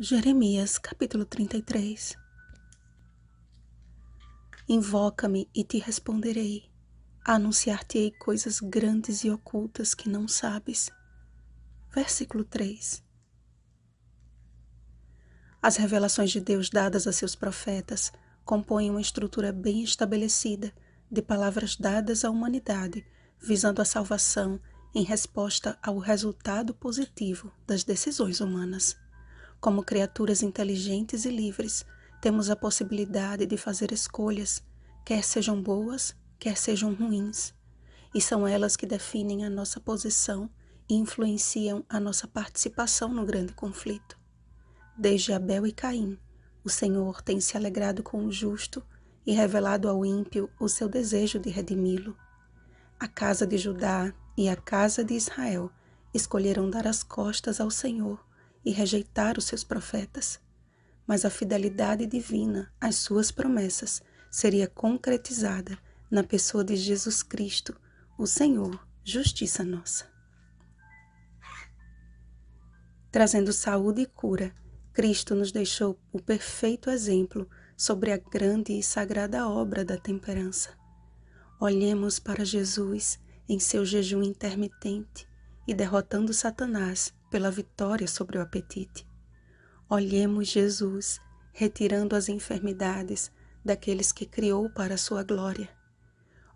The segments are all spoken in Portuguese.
Jeremias capítulo 33 Invoca-me e te responderei. Anunciar-te-ei coisas grandes e ocultas que não sabes. Versículo 3 As revelações de Deus dadas a seus profetas compõem uma estrutura bem estabelecida de palavras dadas à humanidade, visando a salvação em resposta ao resultado positivo das decisões humanas. Como criaturas inteligentes e livres, temos a possibilidade de fazer escolhas, quer sejam boas, quer sejam ruins, e são elas que definem a nossa posição e influenciam a nossa participação no grande conflito. Desde Abel e Caim, o Senhor tem se alegrado com o justo e revelado ao ímpio o seu desejo de redimi-lo. A casa de Judá e a casa de Israel escolheram dar as costas ao Senhor e rejeitar os seus profetas. Mas a fidelidade divina às suas promessas seria concretizada na pessoa de Jesus Cristo, o Senhor, justiça nossa. Trazendo saúde e cura, Cristo nos deixou o perfeito exemplo sobre a grande e sagrada obra da temperança. Olhemos para Jesus em seu jejum intermitente e derrotando Satanás pela vitória sobre o apetite. Olhemos Jesus retirando as enfermidades daqueles que criou para sua glória.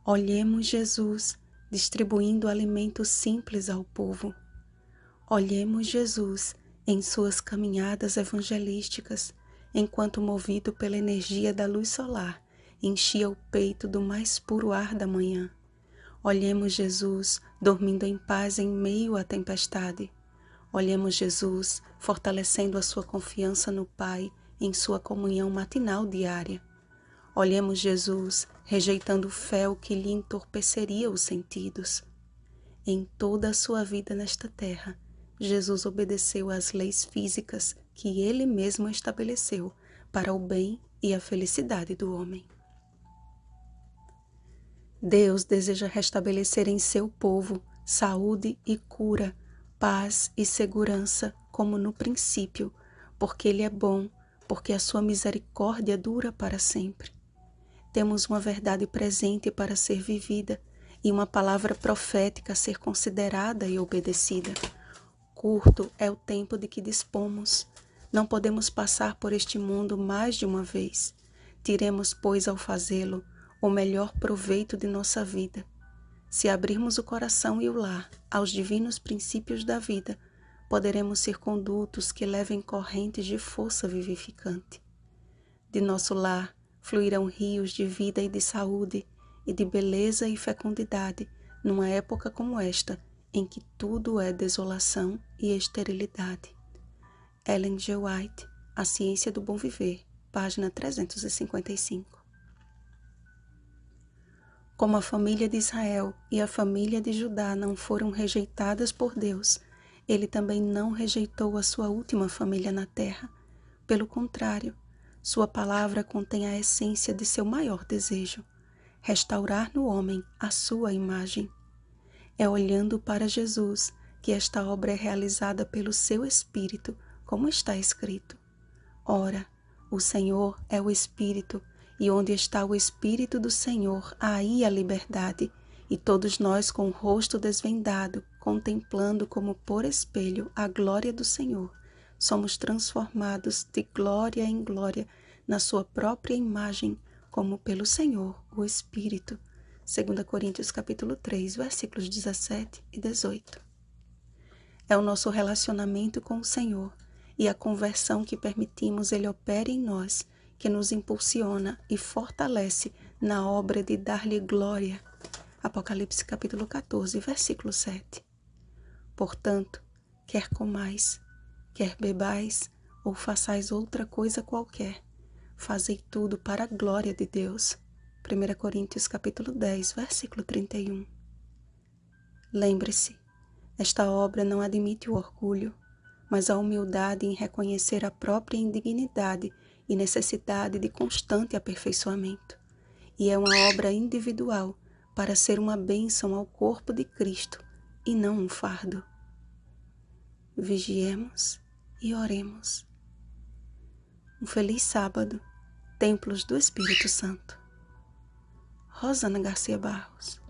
Olhemos Jesus distribuindo alimento simples ao povo. Olhemos Jesus em suas caminhadas evangelísticas, enquanto movido pela energia da luz solar, enchia o peito do mais puro ar da manhã. Olhemos Jesus dormindo em paz em meio à tempestade. Olhemos Jesus fortalecendo a sua confiança no Pai em sua comunhão matinal diária. Olhemos Jesus rejeitando o fel que lhe entorpeceria os sentidos. Em toda a sua vida nesta terra, Jesus obedeceu às leis físicas que ele mesmo estabeleceu para o bem e a felicidade do homem. Deus deseja restabelecer em seu povo saúde e cura paz e segurança como no princípio, porque Ele é bom, porque a sua misericórdia dura para sempre. Temos uma verdade presente para ser vivida e uma palavra profética a ser considerada e obedecida. Curto é o tempo de que dispomos. Não podemos passar por este mundo mais de uma vez. Tiremos, pois, ao fazê-lo, o melhor proveito de nossa vida se abrirmos o coração e o lar aos divinos princípios da vida, poderemos ser condutos que levem correntes de força vivificante. De nosso lar fluirão rios de vida e de saúde, e de beleza e fecundidade, numa época como esta, em que tudo é desolação e esterilidade. Ellen G. White, A Ciência do Bom Viver, página 355. Como a família de Israel e a família de Judá não foram rejeitadas por Deus, ele também não rejeitou a sua última família na terra. Pelo contrário, sua palavra contém a essência de seu maior desejo: restaurar no homem a sua imagem. É olhando para Jesus que esta obra é realizada pelo seu Espírito, como está escrito. Ora, o Senhor é o Espírito, e onde está o Espírito do Senhor, aí a liberdade. E todos nós, com o rosto desvendado, contemplando como por espelho a glória do Senhor, somos transformados de glória em glória na Sua própria imagem, como pelo Senhor, o Espírito. 2 Coríntios capítulo 3, versículos 17 e 18. É o nosso relacionamento com o Senhor e a conversão que permitimos Ele opere em nós que nos impulsiona e fortalece na obra de dar-lhe glória. Apocalipse capítulo 14, versículo 7. Portanto, quer comais, quer bebais ou façais outra coisa qualquer, fazei tudo para a glória de Deus. 1 Coríntios capítulo 10, versículo 31. Lembre-se, esta obra não admite o orgulho, mas a humildade em reconhecer a própria indignidade e necessidade de constante aperfeiçoamento. E é uma obra individual para ser uma bênção ao corpo de Cristo e não um fardo. Vigiemos e oremos. Um feliz sábado, Templos do Espírito Santo. Rosana Garcia Barros